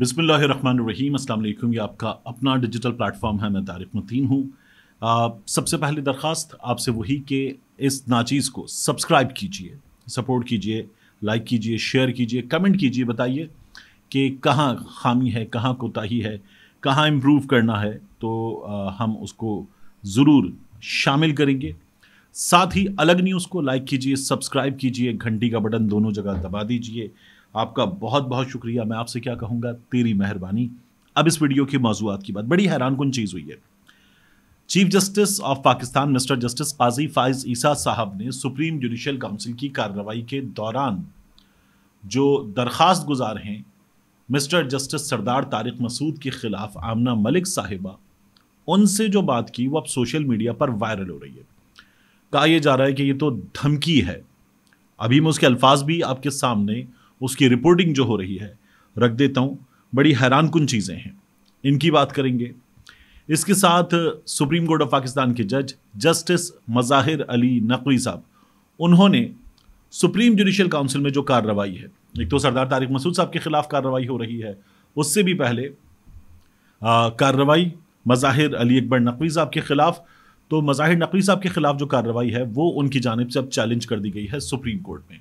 बिसमिल्ल अस्सलाम वालेकुम ये आपका अपना डिजिटल प्लेटफॉर्म है मैं तारिक मतीन हूँ सबसे पहली दरख्वास्त आपसे वही कि इस नाचीज़ को सब्सक्राइब कीजिए सपोर्ट कीजिए लाइक कीजिए शेयर कीजिए कमेंट कीजिए बताइए कि कहाँ खामी है कहाँ कोताही है कहाँ इम्प्रूव करना है तो आ, हम उसको ज़रूर शामिल करेंगे साथ ही अलग न्यूज़ को लाइक कीजिए सब्सक्राइब कीजिए घंटी का बटन दोनों जगह दबा दीजिए आपका बहुत बहुत शुक्रिया मैं आपसे क्या कहूँगा तेरी मेहरबानी अब इस वीडियो की मौजूद की बात बड़ी हैरान कन चीज़ हुई है chief justice of Pakistan mister justice Qazi Faez Isa साहब ने सुप्रीम जुडिशल काउंसिल की कार्रवाई के दौरान जो दरख्वास्त गुजार हैं मिस्टर जस्टिस सरदार तारिक मसूद के ख़िलाफ़ आमना मलिक साहिबा उनसे जो बात की वो अब सोशल मीडिया पर वायरल हो रही है कहा यह जा रहा है कि ये तो धमकी है अभी मैं उसके अल्फाज भी आपके सामने उसकी रिपोर्टिंग जो हो रही है रख देता हूँ बड़ी हैरान कन चीज़ें हैं इनकी बात करेंगे इसके साथ सुप्रीम कोर्ट ऑफ पाकिस्तान के जज जस्टिस मज़ाहिर अली नकवी साहब उन्होंने सुप्रीम जुडिशल काउंसिल में जो कार्रवाई है एक तो सरदार तारिक मसूद साहब के खिलाफ कार्रवाई हो रही है उससे भी पहले कार्रवाई मज़ाहिर अली अकबर नकवी साहब के ख़िलाफ़ तो मज़ाहिर नकवी साहब के ख़िलाफ़ जो कार्रवाई है वो उनकी जानब से अब चैलेंज कर दी गई है सुप्रीम कोर्ट में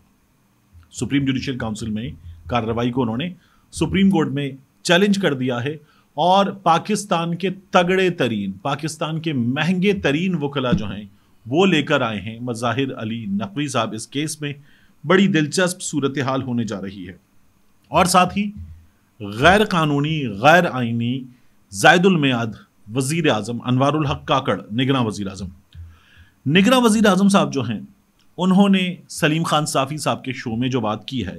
सुप्रीम जुडिशियल काउंसिल में कार्रवाई को उन्होंने सुप्रीम कोर्ट में चैलेंज कर दिया है और पाकिस्तान के तगड़े तरीन पाकिस्तान के महंगे तरीन वकला जो हैं वो लेकर आए हैं मज़ाहिर अली नकवी साहब इस केस में बड़ी दिलचस्प सूरत हाल होने जा रही है और साथ ही गैर कानूनी गैर आइनी जायदुलमियाद वजीर अजम अनवारुल हक काकड़ निगरान वज़ी अजम निगरान वज़ी अजम साहब जो हैं उन्होंने सलीम खान साफ़ी साहब के शो में जो बात की है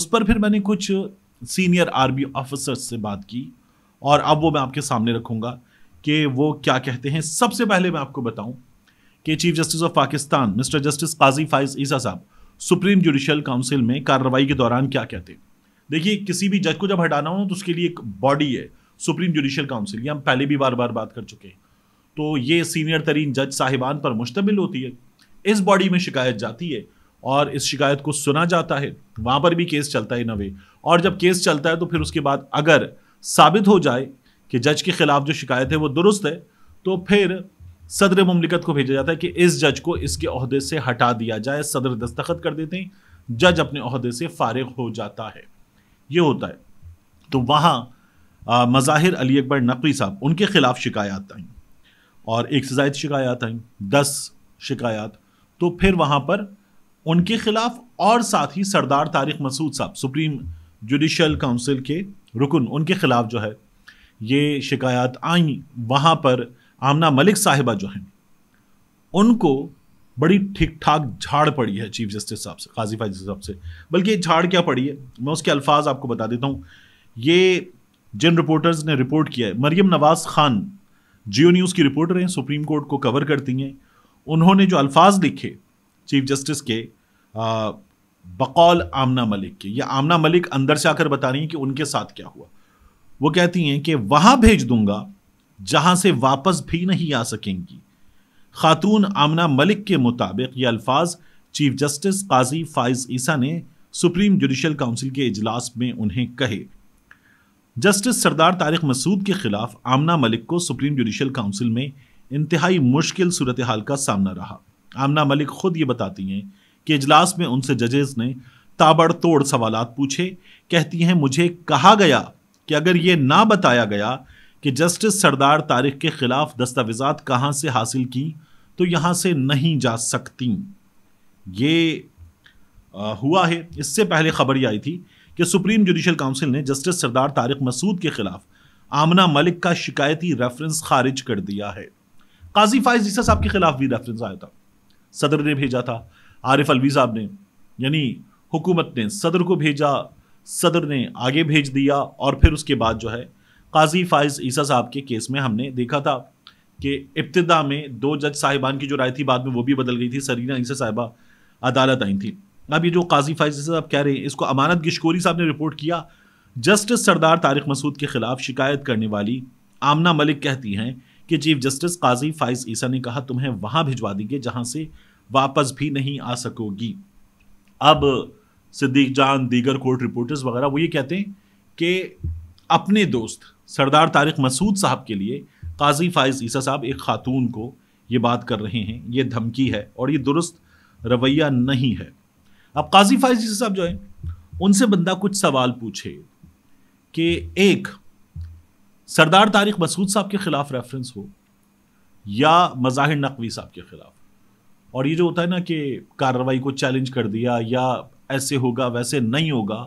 उस पर फिर मैंने कुछ सीनियर आर्मी ऑफिसर्स से बात की और अब वो मैं आपके सामने रखूँगा कि वो क्या कहते हैं सबसे पहले मैं आपको बताऊं कि chief justice of Pakistan mister justice Qazi Faez Isa साहब सुप्रीम जुडिशल काउंसिल में कार्रवाई के दौरान क्या कहते हैं देखिए किसी भी जज को जब हटाना हो तो उसके लिए एक बॉडी है सुप्रीम जुडिशल काउंसिल ये हम पहले भी बार बार बात कर चुके हैं तो ये सीनियर तरीन जज साहिबान पर मुश्तमिल होती है इस बॉडी में शिकायत जाती है और इस शिकायत को सुना जाता है वहाँ पर भी केस चलता है इन अवे और जब केस चलता है तो फिर उसके बाद अगर साबित हो जाए कि जज के ख़िलाफ़ जो शिकायत है वो दुरुस्त है तो फिर सदर ममलिकत को भेजा जाता है कि इस जज को इसके अहदे से हटा दिया जाए सदर दस्तखत कर देते हैं जज अपने अहदे से फारग हो जाता है ये होता है तो वहाँ मज़ाहिर अली अकबर नकवी साहब उनके ख़िलाफ़ शिकायत आई और एक से जायद शिकायत आई दस शिकायत तो फिर वहाँ पर उनके खिलाफ और साथ ही सरदार तारिक मसूद साहब सुप्रीम जुडिशल काउंसिल के रुकन उनके खिलाफ जो है ये शिकायत आई वहाँ पर आमना मलिक साहिबा जो हैं उनको बड़ी ठीक ठाक झाड़ पड़ी है चीफ जस्टिस साहब से काजी फाइज साहब से बल्कि झाड़ क्या पड़ी है मैं उसके अल्फाज आपको बता देता हूँ ये जिन रिपोर्टर्स ने रिपोर्ट किया है मरियम नवाज़ खान जियो न्यूज़ की रिपोर्टर हैं सुप्रीम कोर्ट को कवर करती हैं उन्होंने जो अल्फाज लिखे चीफ जस्टिस के बकौल आमना मलिक के या आमना मलिक अंदर से आकर बता रही हैं कि उनके साथ क्या हुआ वो कहती हैं कि वहाँ भेज दूंगा जहाँ से वापस भी नहीं आ सकेंगी खातून आमना मलिक के मुताबिक ये अल्फाज चीफ जस्टिस काजी फाइज ईसा ने सुप्रीम जुडिशल काउंसिल के इजलास में उन्हें कहे जस्टिस सरदार तारिक मसूद के खिलाफ आमना मलिक को सुप्रीम जुडिशल काउंसिल में इंतहाई मुश्किल सूरत हाल का सामना रहा आमना मलिक खुद ये बताती हैं कि इजलास में उनसे जजेस ने ताबड़तोड़ सवाल पूछे कहती हैं मुझे कहा गया कि अगर ये ना बताया गया कि जस्टिस सरदार तारिक के ख़िलाफ़ दस्तावेज़ा कहाँ से हासिल की तो यहाँ से नहीं जा सकती ये आ, हुआ है इससे पहले खबर ये आई थी कि सुप्रीम जुडिशल काउंसिल ने जस्टिस सरदार तारिक मसूद के ख़िलाफ़ आमना मलिक का शिकायती रेफरेंस खारिज कर दिया है काजी फायज ईसा साहब के खिलाफ भी रेफरेंस आया था सदर ने भेजा था आरिफ अलवी साहब ने यानी हुकूमत ने सदर को भेजा सदर ने आगे भेज दिया और फिर उसके बाद जो है काजी फायज ईसा साहब के केस में हमने देखा था कि इब्तदा में दो जज साहिबान की जो राय थी बाद में वो भी बदल गई थी सरीना ईसा साहिबा अदालत आई थी अब ये जो काजी फायज ईसा साहब कह रहे हैं इसको अमानत गिशकोरी साहब ने रिपोर्ट किया जस्टिस सरदार तारिक मसूद के खिलाफ शिकायत करने वाली आमना मलिक कहती हैं कि चीफ जस्टिस काजी फाइज ईसा ने कहा तुम्हें वहां भिजवा देंगे जहां से वापस भी नहीं आ सकोगी अब सिद्दीक जान दीगर कोर्ट रिपोर्टर्स वगैरह वो ये कहते हैं कि अपने दोस्त सरदार तारिक मसूद साहब के लिए काजी फाइज ईसा साहब एक खातून को ये बात कर रहे हैं ये धमकी है और ये दुरुस्त रवैया नहीं है अब काजी फाइज ईसा साहब जो है उनसे बंदा कुछ सवाल पूछे कि एक सरदार तारिक मसूद साहब के ख़िलाफ़ रेफरेंस हो या मज़ाहिर नकवी साहब के ख़िलाफ़ और ये जो होता है ना कि कार्रवाई को चैलेंज कर दिया या ऐसे होगा वैसे नहीं होगा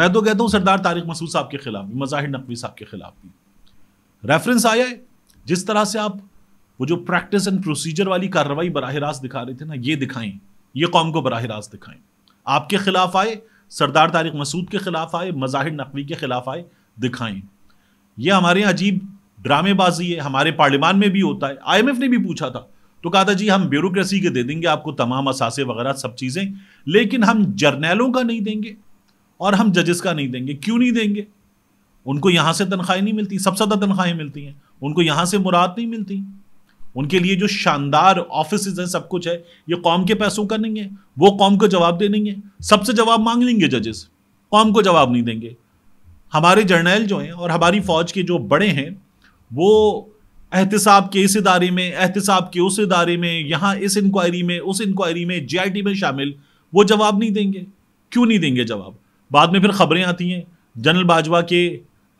मैं तो कहता हूँ सरदार तारिक मसूद साहब के ख़िलाफ़ भी मज़ाहिर नकवी साहब के ख़िलाफ़ भी रेफरेंस आया है जिस तरह से आप वो जो प्रैक्टिस एंड प्रोसीजर वाली कार्रवाई बरह रास्त दिखा रहे थे ना ये दिखाएं ये कौम को बरह रास्त दिखाएं आपके खिलाफ आए सरदार तारिक मसूद के खिलाफ आए मज़ाहिर नकवी के खिलाफ आए दिखाएं ये हमारे यहाँ अजीब ड्रामेबाजी है हमारे पार्लियामान में भी होता है आई ने भी पूछा था तो कहा था जी हम ब्यूरोक्रेसी के दे देंगे आपको तमाम असासे वगैरह सब चीज़ें लेकिन हम जर्नैलों का नहीं देंगे और हम जजेस का नहीं देंगे क्यों नहीं देंगे उनको यहाँ से तनख्वाहें नहीं मिलती सबसे ज़्यादा तनख्वाहें मिलती हैं उनको यहाँ से मुराद नहीं मिलती उनके लिए जो शानदार ऑफिस हैं सब कुछ है ये कौम के पैसों का नहीं है वो कौम को जवाब दे नहीं है सबसे जवाब मांग लेंगे जजेस कौम को जवाब नहीं देंगे हमारे जर्नैल जो हैं और हमारी फ़ौज के जो बड़े हैं वो एहतसाब के इस इदारे में एहतसाब के उस इदारे में यहाँ इस इंक्वायरी में उस इंक्वायरी में जीआईटी में शामिल वो जवाब नहीं देंगे क्यों नहीं देंगे जवाब बाद में फिर खबरें आती हैं जनरल बाजवा के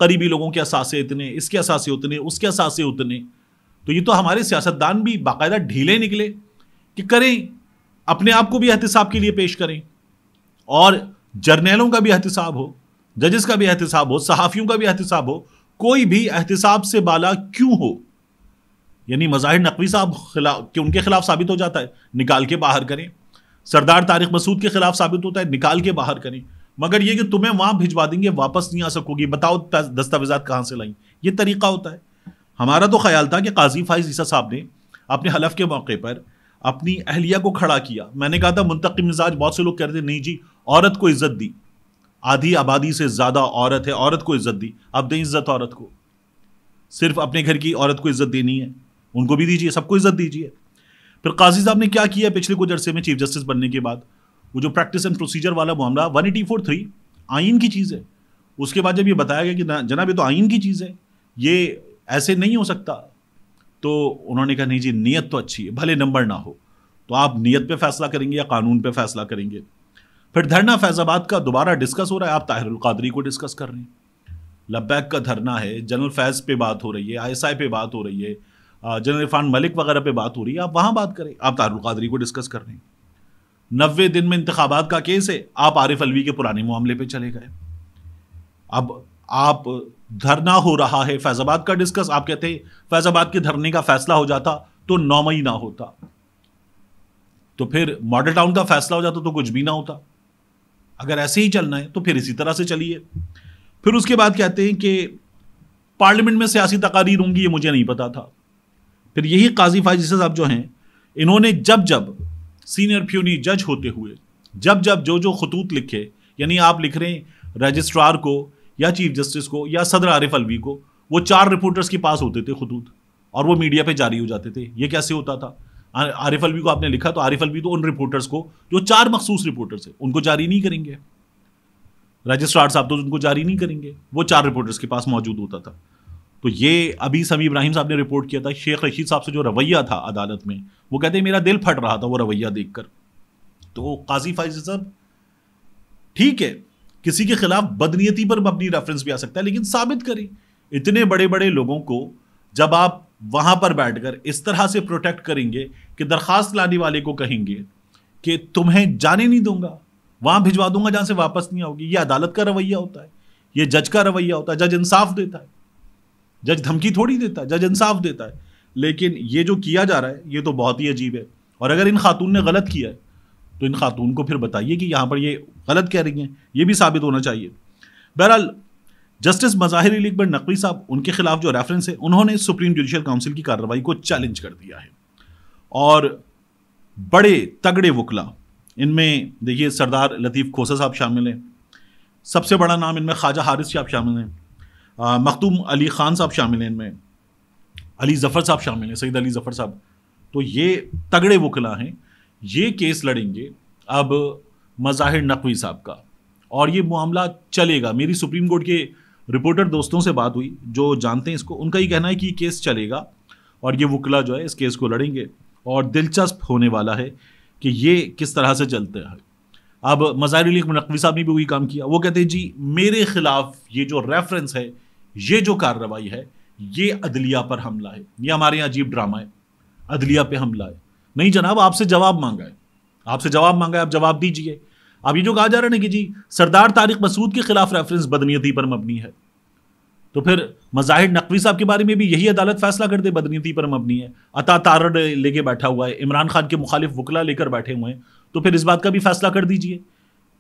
करीबी लोगों के असासे इतने इसके असासे उतने उसके असासे उतने तो ये तो हमारे सियासतदान भी बाकायदा ढीले निकले कि करें अपने आप को भी एहतसाब के लिए पेश करें और जर्नैलों का भी एहतसाब हो जजेस का भी एहतसाब हो सहाफ़ियों का भी एहतसाब हो कोई भी एहतसाब से बाला क्यों हो यानी मज़ाहिर नकवी साहब खिलाफ उनके खिलाफ साबित हो जाता है निकाल के बाहर करें सरदार तारिक मसूद के खिलाफ साबित होता है निकाल के बाहर करें मगर ये कि तुम्हें वहाँ भिजवा देंगे वापस नहीं आ सकोगी बताओ दस्तावेजात कहाँ से लाई ये तरीका होता है हमारा तो ख्याल था कि काजी फाइज ईसा साहब ने अपने हलफ के मौके पर अपनी अहलिया को खड़ा किया मैंने कहा था मुंतकम मिजाज बहुत से लोग कह रहे थे नहीं जी औरत को इज्जत दी आधी आबादी से ज़्यादा औरत है औरत को इज्जत दी अब दें इज्जत औरत को सिर्फ अपने घर की औरत को इज्जत देनी है उनको भी दीजिए सबको इज्जत दीजिए फिर काजी साहब ने क्या किया पिछले कुछ अरसे में चीफ जस्टिस बनने के बाद वो जो प्रैक्टिस एंड प्रोसीजर वाला मामला वन एटी फोर थ्री आइन की चीज़ है उसके बाद जब ये बताया गया कि जनाब ये तो आइन की चीज़ है ये ऐसे नहीं हो सकता तो उन्होंने कहा नहीं जी नीयत तो अच्छी है भले नंबर ना हो तो आप नीयत पे फैसला करेंगे या कानून पे फैसला करेंगे फिर धरना फैजाबाद का दोबारा डिस्कस हो रहा है आप ताहिरुल कादरी को डिस्कस कर रहे हैं लब्बैक का धरना है जनरल फैज़ पे बात हो रही है आईएसआई पे बात हो रही है जनरल इरफान मलिक वगैरह पे बात हो रही है आप वहाँ बात करें आप तारुल कादरी को डिस्कस कर रहे हैं नबे दिन में इंतबात का केस है आप आरिफ अलवी के पुराने मामले पर चले गए अब आप धरना हो रहा है फैज़ाबाद का डिस्कस आप कहते हैं फैज़ाबाद के धरने का फैसला हो जाता तो नौ मई ना होता तो फिर मॉडल टाउन का फैसला हो जाता तो कुछ भी ना होता अगर ऐसे ही चलना है तो फिर इसी तरह से चलिए फिर उसके बाद कहते हैं कि पार्लियामेंट में सियासी तकारीर होंगी ये मुझे नहीं पता था फिर यही काजी फाजी साहब जो हैं इन्होंने जब जब सीनियर प्यूनी जज होते हुए जब जब जो जो खतूत लिखे यानी आप लिख रहे हैं रजिस्ट्रार को या चीफ जस्टिस को या सदर आरिफ अलवी को वो चार रिपोर्टर्स के पास होते थे खतूत और वो मीडिया पे जारी हो जाते थे ये कैसे होता था आरिफ अलवी को आपने लिखा तो आरिफ अलवी तो उन रिपोर्टर्स को जो चार मखसूस रिपोर्टर्स है उनको जारी नहीं करेंगे रजिस्ट्रार साहब तो उनको जारी नहीं करेंगे वो चार रिपोर्टर्स के पास मौजूद होता था तो ये अभी समी इब्राहिम साहब ने रिपोर्ट किया था शेख रशीद साहब से जो रवैया था अदालत में वो कहते हैं मेरा दिल फट रहा था वो रवैया देखकर तो काजी फाइज साहब ठीक है किसी के खिलाफ बदनीयती पर अपनी रेफरेंस भी आ सकता है लेकिन साबित करें इतने बड़े बड़े लोगों को जब आप वहाँ पर बैठकर इस तरह से प्रोटेक्ट करेंगे कि दरख्वास्त लाने वाले को कहेंगे कि तुम्हें जाने नहीं दूंगा वहाँ भिजवा दूंगा जहाँ से वापस नहीं आओगी ये अदालत का रवैया होता है ये जज का रवैया होता है जज इंसाफ देता है जज धमकी थोड़ी देता है जज इंसाफ देता है लेकिन ये जो किया जा रहा है ये तो बहुत ही अजीब है और अगर इन खातून ने गलत किया है तो इन खातून को फिर बताइए कि यहाँ पर ये गलत कह रही हैं ये भी साबित होना चाहिए बहरहाल जस्टिस मज़ाहिर अली अकबर नकवी साहब उनके खिलाफ जो रेफरेंस है उन्होंने सुप्रीम जुडिशल काउंसिल की कार्रवाई को चैलेंज कर दिया है और बड़े तगड़े वकला इनमें देखिए सरदार लतीफ़ खोसा साहब शामिल हैं सबसे बड़ा नाम इनमें ख्वाजा हारिस साहब शामिल हैं मखदूम अली ख़ान साहब शामिल हैं इनमें अली ज़फ़र साहब शामिल हैं सईद अली ज़फ़र साहब तो ये तगड़े वकला हैं ये केस लड़ेंगे अब मज़ाहिर नकवी साहब का और ये मामला चलेगा मेरी सुप्रीम कोर्ट के रिपोर्टर दोस्तों से बात हुई जो जानते हैं इसको उनका ये कहना है कि केस चलेगा और ये वकला जो है इस केस को लड़ेंगे और दिलचस्प होने वाला है कि ये किस तरह से चलते हैं अब मज़ार अली नकवी साहब ने भी वही काम किया वो कहते हैं जी मेरे ख़िलाफ़ ये जो रेफरेंस है ये जो कार्रवाई है ये अदलिया पर हमला है ये हमारे यहाँ अजीब ड्रामा है अदलिया पे हमला है नहीं जनाब आपसे जवाब मांगा है आपसे जवाब मांगा है आप जवाब दीजिए अब ये जो कहा जा रहा है ना कि जी सरदार तारिक मसूद के खिलाफ रेफरेंस बदनीयती पर मबनी है तो फिर मज़ाहिर नकवी साहब के बारे में भी यही अदालत फैसला कर दे बदनीति पर मबनी है अता तारड़ लेके बैठा हुआ है इमरान खान के मुखालिफ वकला लेकर बैठे हुए हैं तो फिर इस बात का भी फैसला कर दीजिए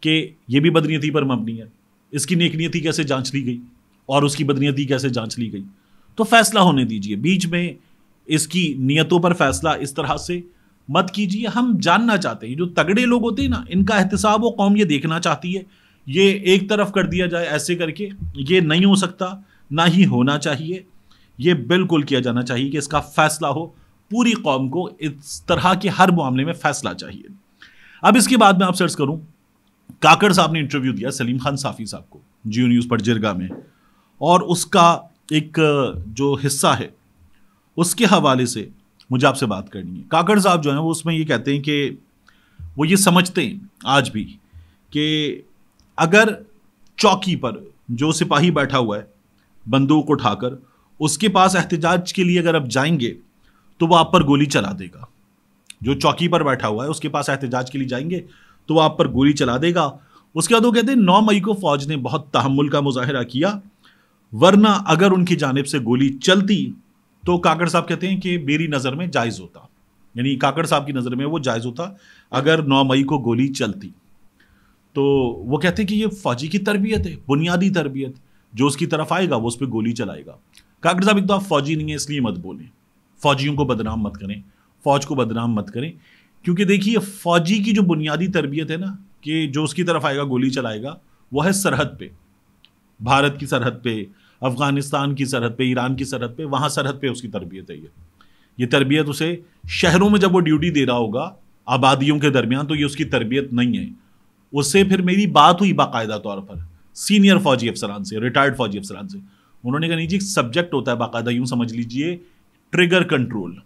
कि ये भी बदनीति पर मबनी है इसकी नेकनीति कैसे जांच ली गई और उसकी बदनीति कैसे जांच ली गई तो फैसला होने दीजिए बीच में इसकी नीयतों पर फैसला इस तरह से मत कीजिए हम जानना चाहते हैं जो तगड़े लोग होते हैं ना इनका एहतसाब व कौम ये देखना चाहती है ये एक तरफ कर दिया जाए ऐसे करके ये नहीं हो सकता ना ही होना चाहिए ये बिल्कुल किया जाना चाहिए कि इसका फैसला हो पूरी कौम को इस तरह के हर मामले में फैसला चाहिए अब इसके बाद मैं आप सर्च करूं काकड़ साहब ने इंटरव्यू दिया सलीम खान साफ़ी साहब को जियो न्यूज़ पर जिरगा में और उसका एक जो हिस्सा है उसके हवाले से मुझे आपसे बात करनी है काकड़ साहब जो हैं वो उसमें ये कहते हैं कि वो ये समझते हैं आज भी कि अगर चौकी पर जो सिपाही बैठा हुआ है बंदूक उठाकर उसके पास एहतजाज के लिए अगर आप जाएंगे तो वह आप पर गोली चला देगा जो चौकी पर बैठा हुआ है उसके पास एहतजाज के लिए जाएंगे तो वह आप पर गोली चला देगा उसके बाद वो कहते हैं नौ मई को फौज ने बहुत तहमुल का मुजाहरा किया वरना अगर उनकी जानब से गोली चलती तो काकड़ साहब कहते हैं कि मेरी नज़र में जायज़ होता यानी काकड़ साहब की नज़र में वो जायज़ होता अगर नौ मई को गोली चलती तो वो कहते हैं कि ये फौजी की तरबियत है बुनियादी तरबियत जो उसकी तरफ आएगा वो उस पर गोली चलाएगा काकड़ साहब एक तो आप फौजी नहीं है इसलिए मत बोलें फौजियों को बदनाम मत करें फौज को बदनाम मत करें क्योंकि देखिए फौजी की जो बुनियादी तरबियत है ना कि जो उसकी तरफ आएगा गोली चलाएगा वह है सरहद पे भारत की सरहद पे अफ़गानिस्तान की सरहद पे ईरान की सरहद पे वहाँ सरहद पे उसकी तरबियत है ये ये तरबियत उसे शहरों में जब वो ड्यूटी दे रहा होगा आबादियों के दरमियान तो ये उसकी तरबियत नहीं है उससे फिर मेरी बात हुई बाकायदा तौर पर सीनियर फौजी अफसरान से रिटायर्ड फौजी अफसरान से उन्होंने कहा नहीं जी सब्जेक्ट होता है बाकायदा यूं समझ लीजिए ट्रिगर कंट्रोल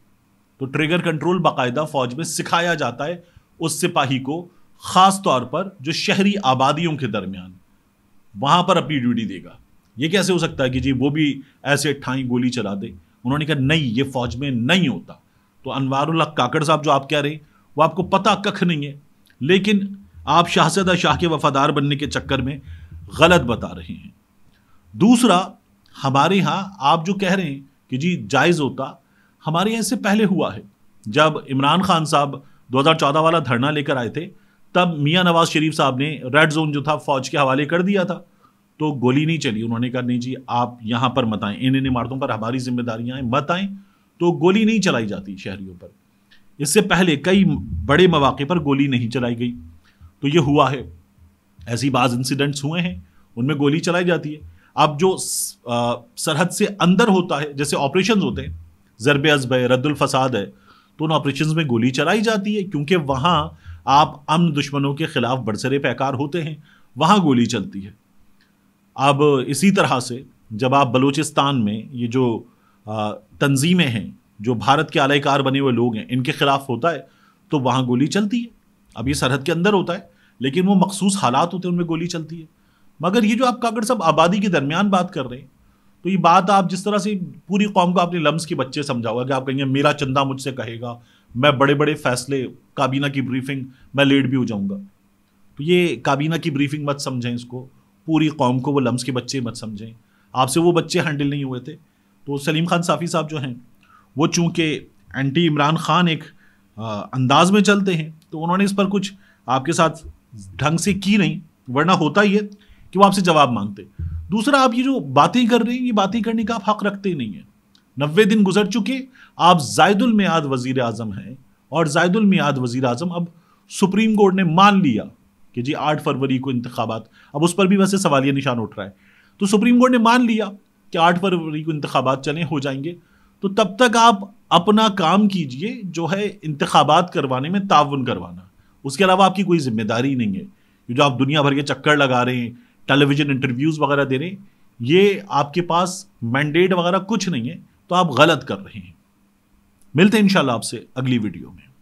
तो ट्रिगर कंट्रोल बाकायदा फौज में सिखाया जाता है उस सिपाही को ख़ास तौर पर जो शहरी आबादियों के दरमियान वहां पर अपनी ड्यूटी देगा ये कैसे हो सकता है कि जी वो भी ऐसे ठाई गोली चला दे उन्होंने कहा नहीं ये फौज में नहीं होता तो अनवारुल हक काकड़ साहब जो आप कह रहे वो आपको पता कख नहीं है लेकिन आप शाहजदा शाह के वफादार बनने के चक्कर में गलत बता रहे हैं दूसरा हमारे यहाँ आप जो कह रहे हैं कि जी जायज़ होता हमारे यहाँ इससे पहले हुआ है जब इमरान खान साहब 2014 वाला धरना लेकर आए थे तब मियाँ नवाज शरीफ साहब ने रेड जोन जो था फौज के हवाले कर दिया था तो गोली नहीं चली उन्होंने कहा नहीं जी आप यहाँ पर मत आएँ इन इन इमारतों पर हमारी जिम्मेदारियाँ हैं मत आएँ तो गोली नहीं चलाई जाती शहरीों पर इससे पहले कई बड़े मौाक़े पर गोली नहीं चलाई गई तो ये हुआ है ऐसी बाज इंसिडेंट्स हुए हैं उनमें गोली चलाई जाती है अब जो सरहद से अंदर होता है जैसे ऑपरेशन होते हैं ज़रब अजब है रद्दुल फसाद है तो उन ऑपरेशन में गोली चलाई जाती है क्योंकि वहाँ आप अमन दुश्मनों के ख़िलाफ़ बरसरे पैकार होते हैं वहाँ गोली चलती है अब इसी तरह से जब आप बलूचिस्तान में ये जो तंजीमें हैं जो भारत के आलाकार बने हुए लोग हैं इनके ख़िलाफ़ होता है तो वहाँ गोली चलती है अब ये सरहद के अंदर होता है लेकिन वो मखसूस हालात होते हैं उनमें गोली चलती है मगर ये जो आप कागड़ साहब आबादी के दरमियान बात कर रहे हैं तो ये बात आप जिस तरह से पूरी कौम को आपने लम्स के बच्चे समझाओगे कि आप कहेंगे मेरा चंदा मुझसे कहेगा मैं बड़े बड़े फैसले काबीना की ब्रीफिंग मैं लेट भी हो जाऊंगा तो ये काबीना की ब्रीफिंग मत समझें इसको पूरी कौम को वो लम्स के बच्चे मत समझें आपसे वो बच्चे हैंडल नहीं हुए थे तो सलीम खान साफ़ी साहब जो हैं वो चूँकि एंटी इमरान खान एक आ, अंदाज में चलते हैं तो उन्होंने इस पर कुछ आपके साथ ढंग से की नहीं वरना होता ही है कि वो आपसे जवाब मांगते दूसरा आप ये जो बातें कर रहे हैं ये बातें करने का आप हक रखते ही नहीं है नब्बे दिन गुजर चुके आप जायदुल मियाद वजीर आजम हैं और जायदुल मियाद वजीर आजम अब सुप्रीम कोर्ट ने मान लिया कि जी आठ फरवरी को इंतबात अब उस पर भी वैसे सवाल यह निशान उठ रहा है तो सुप्रीम कोर्ट ने मान लिया कि आठ फरवरी को इंतबात चले हो जाएंगे तो तब तक आप अपना काम कीजिए जो है इंतबात करवाने में ताउन करवाना उसके अलावा आपकी कोई जिम्मेदारी नहीं है जो आप दुनिया भर के चक्कर लगा रहे हैं टेलीविजन इंटरव्यूज़ वगैरह दे रहे हैं ये आपके पास मैंडेट वगैरह कुछ नहीं है तो आप गलत कर रहे हैं मिलते हैं इंशाल्लाह आपसे अगली वीडियो में